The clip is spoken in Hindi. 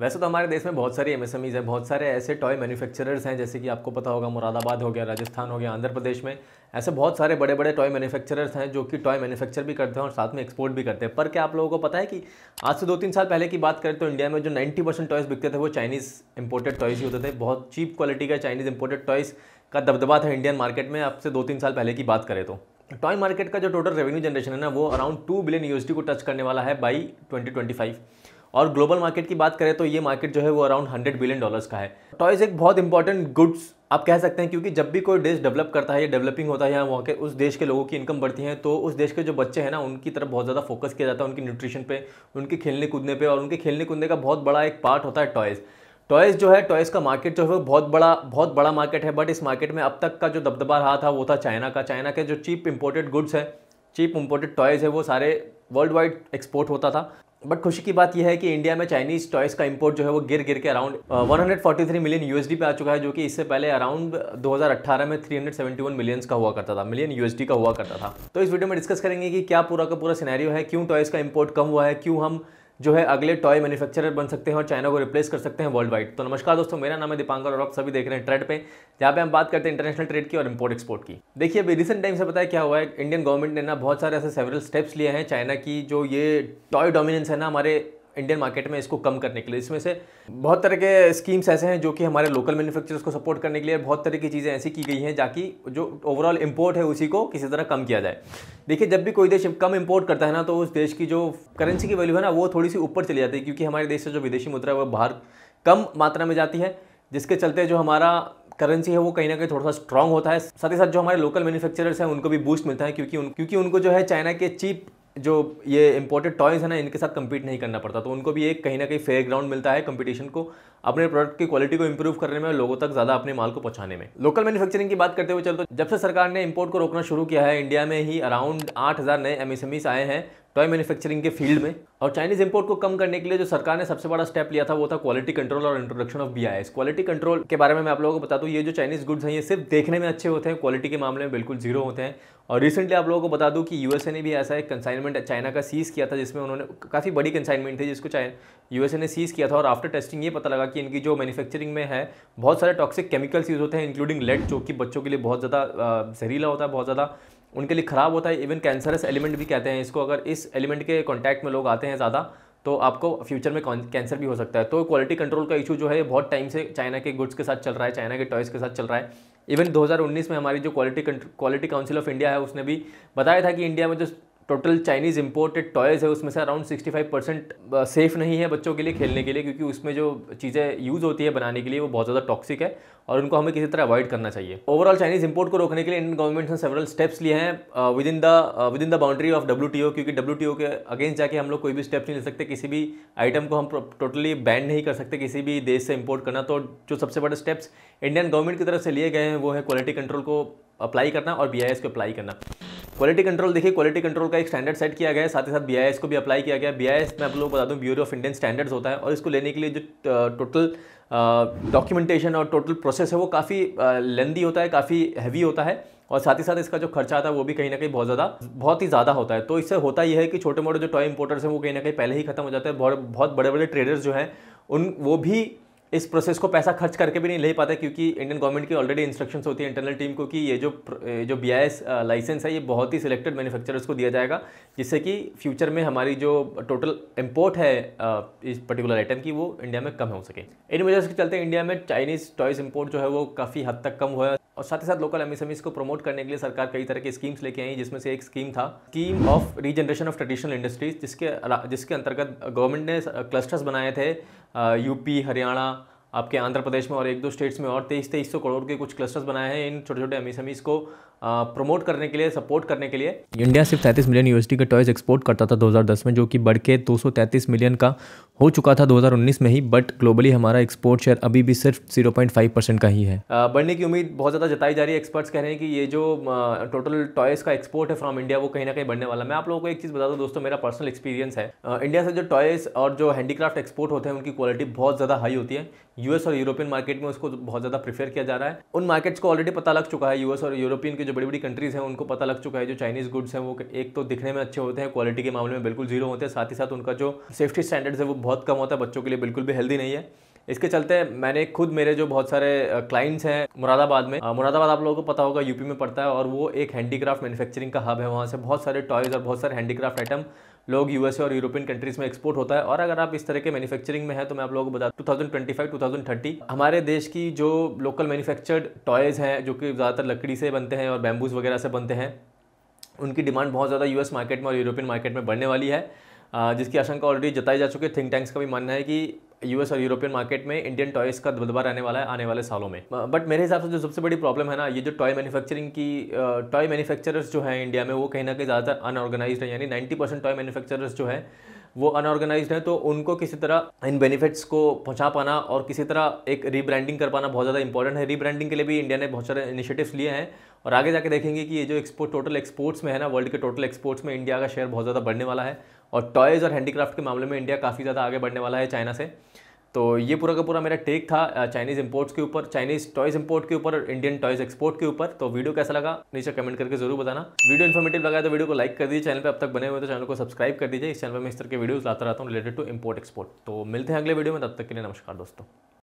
वैसे तो हमारे देश में बहुत सारी एम एस एम ईज है बहुत सारे ऐसे टॉय मैन्युफैक्चरर्स हैं जैसे कि आपको पता होगा मुरादाबाद हो गया राजस्थान हो गया आंध्र प्रदेश में ऐसे बहुत सारे बड़े बड़े टॉय मैन्युफैक्चरर्स हैं जो कि टॉय मैन्युफैक्चर भी करते हैं और साथ में एक्सपोर्ट भी करते हैं पर क्या आप लोगों को पता है कि आज से दो तीन साल पहले की बात करें तो इंडिया में जो नाइन्टी परसेंट टॉयज़ बिकते थे वो चाइनीज़ इम्पोर्टेड टॉयज़ ही होते थे बहुत चीप क्वालिटी का चाइनीज़ इम्पोर्टेड टॉयस का दबदबा था इंडियन मार्केट में आपसे दो तीन साल पहले की बात करें तो टॉय मार्केट का जो टोटल रेवेन्यू जनरेशन है ना वो अराउंड टू बिलियन यूएसडी को टच करने वाला है बाई ट्वेंटी और ग्लोबल मार्केट की बात करें तो ये मार्केट जो है वो अराउंड हंड्रेड बिलियन डॉलर्स का है टॉयज़ एक बहुत इंपॉर्टेंट गुड्स आप कह सकते हैं क्योंकि जब भी कोई देश डेवलप करता है या डेवलपिंग होता है या वहाँ के उस देश के लोगों की इनकम बढ़ती है तो उस देश के जो बच्चे हैं ना उनकी तरफ बहुत ज़्यादा फोकस किया जाता है उनकी न्यूट्रिशन पे उनके खेलने कूदने पे और उनके खेलने कूदने का बहुत बड़ा एक पार्ट होता है टॉयज़ टॉयज़ जो है टॉयज़ का मार्केट जो है वो बहुत बड़ा बहुत बड़ा मार्केट है बट इस मार्केट में अब तक का जो दबदबा रहा था वो था चाइना का चाइना के जो चीप इम्पोर्टेड गुड्स हैं चीप इम्पोर्टेड टॉयज़ है वो सारे वर्ल्ड वाइड एक्सपोर्ट होता था बट खुशी की बात यह है कि इंडिया में चाइनीज़ टॉयज़ का इंपोर्ट जो है वो गिर गिर के अराउंड 143 मिलियन यूएसडी पे आ चुका है जो कि इससे पहले अराउंड 2018 में 371 मिलियंस का हुआ करता था मिलियन यूएसडी का हुआ करता था तो इस वीडियो में डिस्कस करेंगे कि क्या पूरा का पूरा सिनेरियो है क्यों टॉयज़ का इम्पोर्ट कम हुआ है क्यों हम जो है अगले टॉय मैन्युफैक्चरर बन सकते हैं और चाइना को रिप्लेस कर सकते हैं वर्ल्ड वाइड तो नमस्कार दोस्तों मेरा नाम है दीपांकर और आप सभी देख रहे हैं ट्रेड पे जहाँ पे हम बात करते हैं इंटरनेशनल ट्रेड की और इम्पोर्ट एक्सपोर्ट की देखिए अभी रिसेंट टाइम से पता है क्या हुआ है इंडियन गवर्नमेंट ने ना बहुत सारे ऐसे सेवरल स्टेप्स लिए हैं चाइना की जो ये टॉय डोमिनेंस है ना हमारे इंडियन मार्केट में इसको कम करने के लिए इसमें से बहुत तरह के स्कीम्स ऐसे हैं जो कि हमारे लोकल मैन्युफैक्चरर्स को सपोर्ट करने के लिए बहुत तरह की चीज़ें ऐसी की गई हैं जाकि जो ओवरऑल इम्पोर्ट है उसी को किसी तरह कम किया जाए देखिए जब भी कोई देश कम इम्पोर्ट करता है ना तो उस देश की जो करेंसी की वैल्यू है ना वो थोड़ी सी ऊपर चली जाती है क्योंकि हमारे देश से जो विदेशी मुद्रा है वो बाहर कम मात्रा में जाती है जिसके चलते जो हमारा करेंसी है वो कहीं ना कहीं थोड़ा सा स्ट्रांग होता है साथ ही साथ जो हमारे लोकल मैन्युफैक्चरर्स हैं उनको भी बूस्ट मिलता है क्योंकि उन क्योंकि उनको जो है चाइना के चीप जो ये इम्पोर्टेड टॉयज़ हैं ना इनके साथ कम्पीट नहीं करना पड़ता तो उनको भी एक कहीं ना कहीं फेयर ग्राउंड मिलता है कंपटीशन को अपने प्रोडक्ट की क्वालिटी को इंप्रूव करने में और लोगों तक ज़्यादा अपने माल को पहुंचाने में लोकल मैन्युफैक्चरिंग की बात करते हुए चलो तो जब से सरकार ने इम्पोर्ट को रोकना शुरू किया है इंडिया में ही अराउंड आठ नए एम आए हैं टॉय मैन्युफैक्चरिंग के फील्ड में और चाइनीज इंपोर्ट को कम करने के लिए जो सरकार ने सबसे बड़ा स्टेप लिया था वो था क्वालिटी कंट्रोल और introduction of B quality control के बारे में मैं आप लोगों को बता दूँ ये जो चाइनीज गुड्स हैं ये सिर्फ देखने में अच्छे होते हैं क्वालिटी के मामले में बिल्कुल जीरो होते हैं और रिसेंटली आप लोगों को बता दूं कि यूएसए ने भी ऐसा एक कंसाइनमेंट चाइना का सीज़ किया था जिसमें उन्होंने काफ़ी बड़ी कंसाइनमेंट थी जिसको यूएसए ने सीज़ किया था और आफ्टर टेस्टिंग ये पता लगा कि इनकी जो मैन्युफैक्चरिंग में है बहुत सारे टॉक्सिक केमिकल्स यूज़ होते हैं इंक्लूडिंग लेड जो कि बच्चों के लिए बहुत ज़्यादा जहरीला होता है बहुत ज़्यादा उनके लिए ख़राब होता है इवन कैंसरस एलिमेंट भी कहते हैं इसको अगर इस एलिमेंट के कॉन्टैक्ट में लोग आते हैं ज़्यादा तो आपको फ्यूचर में कैंसर भी हो सकता है तो क्वालिटी कंट्रोल का इशू जो है बहुत टाइम से चाइना के गुड्स के साथ चल रहा है चाइना के टॉयज़ के साथ चल रहा है इवन 2019 में हमारी जो quality quality council of India है उसने भी बताया था कि इंडिया में जो टोटल चाइनीज़ इम्पोर्टेड टॉयज़ है उसमें से अराउंड 65 परसेंट सेफ़ नहीं है बच्चों के लिए खेलने के लिए क्योंकि उसमें जो चीज़ें यूज़ होती है बनाने के लिए वो बहुत ज़्यादा टॉक्सिक है और उनको हमें किसी तरह अवॉइड करना चाहिए ओवरऑल चाइनीज़ इम्पोर्ट को रोकने के लिए इंडियन गवर्नमेंट ने सेवरल स्टेप्स लिए हैं within the within the boundary of W क्योंकि डब्ल्यू के अगेंस्ट जाके हम लोग कोई भी स्टेप्स नहीं ले सकते किसी भी आइटम को हम टोटली बैन नहीं कर सकते किसी भी देश से इम्पोर्ट करना तो जो सबसे बड़े स्टेप्स इंडियन गवर्नमेंट की तरफ से लिए गए हैं वो है क्वालिटी कंट्रोल को अप्लाई करना और बी को अप्लाई करना क्वालिटी कंट्रोल देखिए क्वालिटी कंट्रोल का एक स्टैंडर्ड सेट किया गया है साथ ही साथ बी को भी अप्लाई किया गया है बी में आप लोग बता दूँ ब्यूरो ऑफ इंडियन स्टैंडर्ड्स होता है और इसको लेने के लिए जो टोटल डॉक्यूमेंटेशन और टोटल प्रोसेस है वो काफ़ी लेंदी होता है काफ़ी हैवी होता है और साथ ही साथ इसका जो खर्चा आता है वो भी कहीं ना कहीं बहुत ज़्यादा बहुत ही ज़्यादा होता है तो इससे होता यह है कि छोटे मोटे जो टॉय इंपोर्टर्स हैं वो कहीं ना कहीं पहले ही खत्म हो जाते हैं बहुत बड़े बड़े ट्रेडर्स जो हैं उन वो भी इस प्रोसेस को पैसा खर्च करके भी नहीं ले पाते क्योंकि इंडियन गवर्नमेंट की ऑलरेडी इंस्ट्रक्शंस होती है इंटरनल टीम को कि ये जो जो बी लाइसेंस है ये बहुत ही सिलेक्टेड मैन्युफैक्चरर्स को दिया जाएगा जिससे कि फ्यूचर में हमारी जो टोटल इम्पोर्ट है इस पर्टिकुलर आइटम की वो इंडिया में कम हो सके इन वजह से चलते इंडिया में चाइनीज़ टॉयज़ इम्पोर्ट जो है वो काफ़ी हद तक कम हुआ और साथ ही साथ लोकल एमएसएमईज को प्रमोट करने के लिए सरकार कई तरह की स्कीम्स लेके आई जिसमें से एक स्कीम था scheme of regeneration of traditional industries जिसके जिसके अंतर्गत गवर्नमेंट ने क्लस्टर्स बनाए थे यूपी हरियाणा आपके आंध्र प्रदेश में और एक दो स्टेट्स में और तेईस तेईस सौ करोड़ के कुछ क्लस्टर्स बनाए हैं इन छोटे छोटे एमएसएमईज को प्रमोट करने के लिए सपोर्ट करने के लिए इंडिया सिर्फ तैंतीस मिलियन यूएसडी के टॉयज़ एक्सपोर्ट करता था 2010 में जो कि बढ़ के दो मिलियन का हो चुका था 2019 में ही बट ग्लोबली हमारा एक्सपोर्ट शेयर अभी भी सिर्फ 0.5 परसेंट का ही है बढ़ने की उम्मीद बहुत ज़्यादा जताई जा रही है एक्सपर्ट्स कह रहे हैं कि ये जो टोटल टॉयज़ का एक्सपोर्ट है फ्रॉम इंडिया वो कहीं ना कहीं बढ़ने वाला मैं आप लोगों को एक चीज़ बता दूँ दोस्तों मेरा पर्सनल एक्सपीरियंस है इंडिया से जो टॉयज़ और जो हैंडीक्राफ्ट एक्सपोर्ट होते हैं उनकी क्वालिटी बहुत ज़्यादा हाई होती है यूएस और यूरोपियन मार्केट में उसको बहुत ज़्यादा प्रीफेयर किया जा रहा है उन मार्केट्स को ऑलरेडी पता लग चुका है यूएस और यूरोपियन की जो बड़ी बड़ी कंट्रीज़ हैं उनको पता लग चुका है जो चाइनीज़ गुड्स हैं वो एक तो दिखने में अच्छे होते हैं क्वालिटी के मामले में बिल्कुल जीरो होते हैं साथ ही साथ उनका जो सेफ्टी स्टैंडर्ड्स है वो बहुत कम होता है बच्चों के लिए बिल्कुल भी हेल्दी नहीं है इसके चलते मैंने खुद मेरे जो बहुत सारे क्लाइंट्स हैं मुरादाबाद में मुरादाबाद आप लोगों को पता होगा यूपी में पड़ता है और वो एक हैंडीक्राफ्ट मैन्युफैक्चरिंग का हब है वहाँ से बहुत सारे टॉयज़ और बहुत सारे हैंडीक्राफ्ट आइटम लोग यूएसए और यूरोपियन कंट्रीज में एक्सपोर्ट होता है और अगर आप इस तरह के मैन्युफैक्चरिंग में है तो मैं आप लोगों को बता 2025 2030 हमारे देश की जो लोकल मैन्युफैक्चर्ड टॉयज़ हैं जो कि ज़्यादातर लकड़ी से बनते हैं और बैम्बूज वगैरह से बनते हैं उनकी डिमांड बहुत ज़्यादा यूएस मार्केट में और यूरोपियन मार्केट में बढ़ने वाली है जिसकी आशंका ऑलरेडी जताई जा चुकी है थिंक टैंक्स का भी मानना है कि यूएस और यूरोपियन मार्केट में इंडियन टॉयज का दबदबा रहने वाला है आने वाले सालों में बट मेरे हिसाब से जो सबसे बड़ी प्रॉब्लम है ना ये जो टॉय मैन्युफैक्चरिंग की टॉय मैन्युफैक्चरर्स जो है इंडिया में वो कहीं ना कहीं ज़्यादातर अनऑर्गेनाइज है यानी नाइन्टी परसेंट टॉय मैन्युफैक्चरर्स जो है वो अनऑर्गेनाइज है तो उनको किसी तरह इन बेनिफिट्स को पहुंचा पाना और किसी तरह एक रीब्रांडिंग कर पाना बहुत ज़्यादा इंपॉर्टेंट है रीब्रांडिंग के लिए भी इंडिया ने बहुत सारे इनिशिएटिव्स लिए हैं और आगे जाके देखेंगे कि ये जो एक्सपोर्ट टोटल एक्सपोर्ट्स में है ना वर्ल्ड के टोटल एक्सपोर्ट्स में इंडिया का शेयर बहुत ज़्यादा बढ़ने वाला है और टॉयज़ और हैंडीक्राफ्ट के मामले में इंडिया काफ़ी ज़्यादा आगे बढ़ने वाला है चाइना से तो ये पूरा का पूरा मेरा टेक था चाइनीज़ इंपोर्ट्स के ऊपर चाइनीज़ टॉयज़ इंपोर्ट के ऊपर और इंडियन टॉयज़ एक्सपोर्ट के ऊपर तो वीडियो कैसा लगा नीचे कमेंट करके जरूर बताना वीडियो इन्फॉर्मेटिव लगा तो वीडियो को लाइक कर दीजिए चैनल पर अब तक बने हुए तो चैनल को सब्सक्राइब कर दीजिए इस चैनल पर मैं इस तरह के वीडियोज़ लाता रहता हूँ रिलेटेड टू इम्पोर्ट एक्सपोर्ट तो मिलते हैं अगले वीडियो में तब तक के लिए नमस्कार दोस्तों